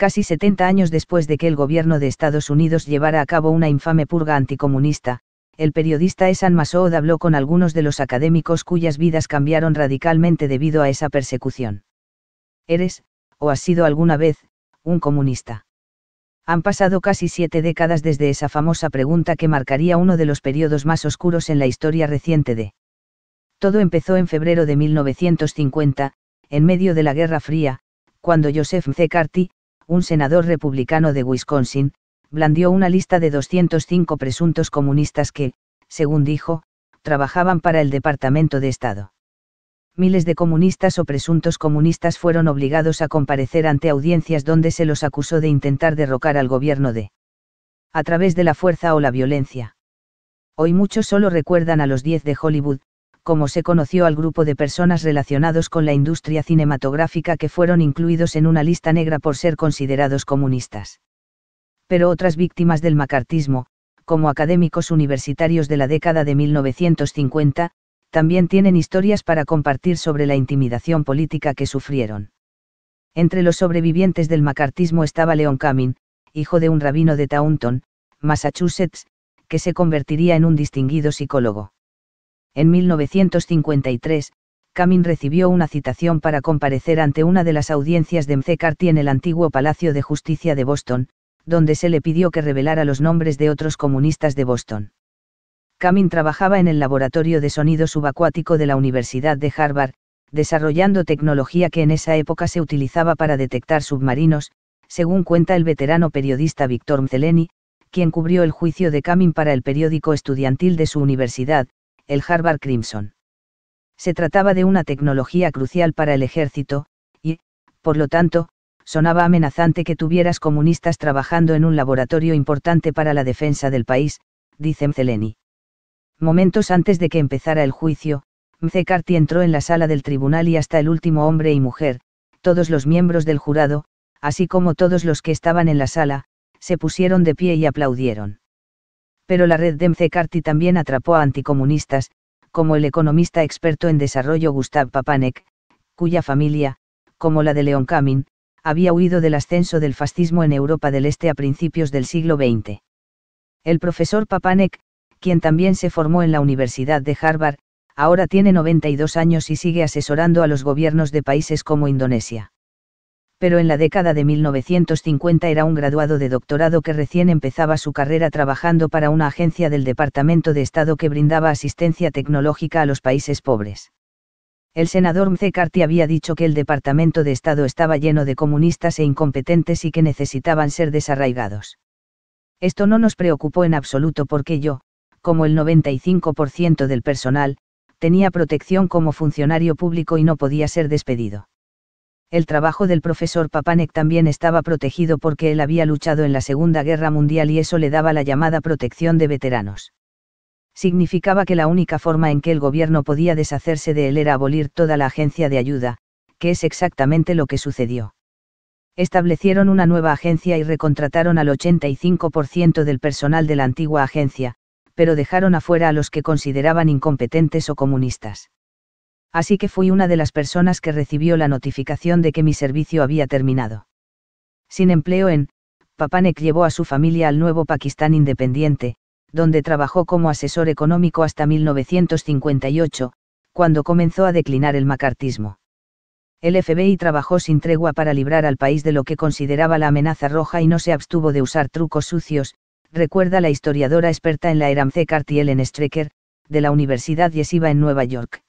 casi 70 años después de que el gobierno de Estados Unidos llevara a cabo una infame purga anticomunista, el periodista Esan Masood habló con algunos de los académicos cuyas vidas cambiaron radicalmente debido a esa persecución. ¿Eres, o has sido alguna vez, un comunista? Han pasado casi siete décadas desde esa famosa pregunta que marcaría uno de los periodos más oscuros en la historia reciente de. Todo empezó en febrero de 1950, en medio de la Guerra Fría, cuando Joseph un senador republicano de Wisconsin, blandió una lista de 205 presuntos comunistas que, según dijo, trabajaban para el Departamento de Estado. Miles de comunistas o presuntos comunistas fueron obligados a comparecer ante audiencias donde se los acusó de intentar derrocar al gobierno de a través de la fuerza o la violencia. Hoy muchos solo recuerdan a los 10 de Hollywood, como se conoció al grupo de personas relacionados con la industria cinematográfica que fueron incluidos en una lista negra por ser considerados comunistas. Pero otras víctimas del macartismo, como académicos universitarios de la década de 1950, también tienen historias para compartir sobre la intimidación política que sufrieron. Entre los sobrevivientes del macartismo estaba Leon Camin, hijo de un rabino de Taunton, Massachusetts, que se convertiría en un distinguido psicólogo. En 1953, Camin recibió una citación para comparecer ante una de las audiencias de McCarthy en el antiguo Palacio de Justicia de Boston, donde se le pidió que revelara los nombres de otros comunistas de Boston. Camin trabajaba en el laboratorio de sonido subacuático de la Universidad de Harvard, desarrollando tecnología que en esa época se utilizaba para detectar submarinos, según cuenta el veterano periodista Víctor Mzeleni, quien cubrió el juicio de Camin para el periódico estudiantil de su universidad, el Harvard Crimson. Se trataba de una tecnología crucial para el ejército, y, por lo tanto, sonaba amenazante que tuvieras comunistas trabajando en un laboratorio importante para la defensa del país, dice Mceleni. Momentos antes de que empezara el juicio, Mcecarty entró en la sala del tribunal y hasta el último hombre y mujer, todos los miembros del jurado, así como todos los que estaban en la sala, se pusieron de pie y aplaudieron pero la red de carti también atrapó a anticomunistas, como el economista experto en desarrollo Gustav Papanek, cuya familia, como la de Leon Kamin, había huido del ascenso del fascismo en Europa del Este a principios del siglo XX. El profesor Papanek, quien también se formó en la Universidad de Harvard, ahora tiene 92 años y sigue asesorando a los gobiernos de países como Indonesia pero en la década de 1950 era un graduado de doctorado que recién empezaba su carrera trabajando para una agencia del Departamento de Estado que brindaba asistencia tecnológica a los países pobres. El senador McCarthy había dicho que el Departamento de Estado estaba lleno de comunistas e incompetentes y que necesitaban ser desarraigados. Esto no nos preocupó en absoluto porque yo, como el 95% del personal, tenía protección como funcionario público y no podía ser despedido el trabajo del profesor Papanek también estaba protegido porque él había luchado en la Segunda Guerra Mundial y eso le daba la llamada protección de veteranos. Significaba que la única forma en que el gobierno podía deshacerse de él era abolir toda la agencia de ayuda, que es exactamente lo que sucedió. Establecieron una nueva agencia y recontrataron al 85% del personal de la antigua agencia, pero dejaron afuera a los que consideraban incompetentes o comunistas así que fui una de las personas que recibió la notificación de que mi servicio había terminado. Sin empleo en, Papanek llevó a su familia al nuevo Pakistán independiente, donde trabajó como asesor económico hasta 1958, cuando comenzó a declinar el macartismo. El FBI trabajó sin tregua para librar al país de lo que consideraba la amenaza roja y no se abstuvo de usar trucos sucios, recuerda la historiadora experta en la Eramce Cartiel en Strecker, de la Universidad Yesiva en Nueva York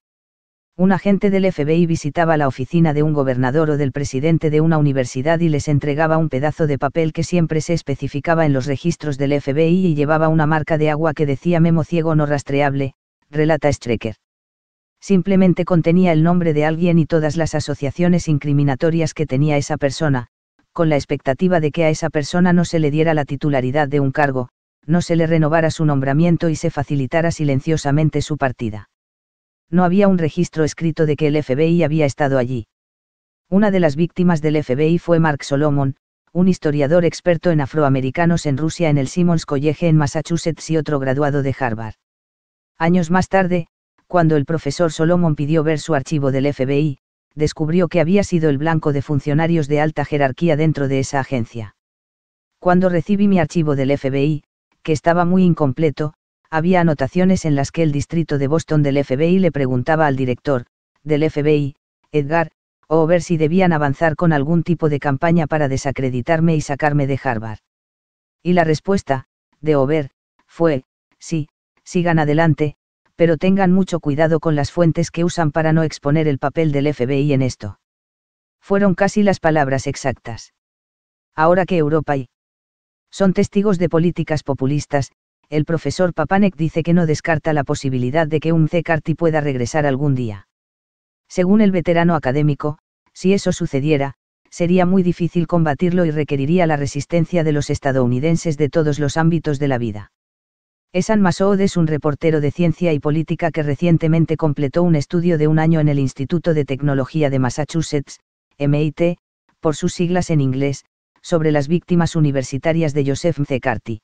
un agente del FBI visitaba la oficina de un gobernador o del presidente de una universidad y les entregaba un pedazo de papel que siempre se especificaba en los registros del FBI y llevaba una marca de agua que decía memo ciego no rastreable, relata Strecker. Simplemente contenía el nombre de alguien y todas las asociaciones incriminatorias que tenía esa persona, con la expectativa de que a esa persona no se le diera la titularidad de un cargo, no se le renovara su nombramiento y se facilitara silenciosamente su partida no había un registro escrito de que el FBI había estado allí. Una de las víctimas del FBI fue Mark Solomon, un historiador experto en afroamericanos en Rusia en el Simmons College en Massachusetts y otro graduado de Harvard. Años más tarde, cuando el profesor Solomon pidió ver su archivo del FBI, descubrió que había sido el blanco de funcionarios de alta jerarquía dentro de esa agencia. Cuando recibí mi archivo del FBI, que estaba muy incompleto, había anotaciones en las que el distrito de Boston del FBI le preguntaba al director, del FBI, Edgar, o ver si debían avanzar con algún tipo de campaña para desacreditarme y sacarme de Harvard. Y la respuesta, de Over, fue, sí, sigan adelante, pero tengan mucho cuidado con las fuentes que usan para no exponer el papel del FBI en esto. Fueron casi las palabras exactas. Ahora que Europa y son testigos de políticas populistas, el profesor Papanek dice que no descarta la posibilidad de que un Mzekarti pueda regresar algún día. Según el veterano académico, si eso sucediera, sería muy difícil combatirlo y requeriría la resistencia de los estadounidenses de todos los ámbitos de la vida. Esan Masood es un reportero de ciencia y política que recientemente completó un estudio de un año en el Instituto de Tecnología de Massachusetts, MIT, por sus siglas en inglés, sobre las víctimas universitarias de Joseph McCarthy.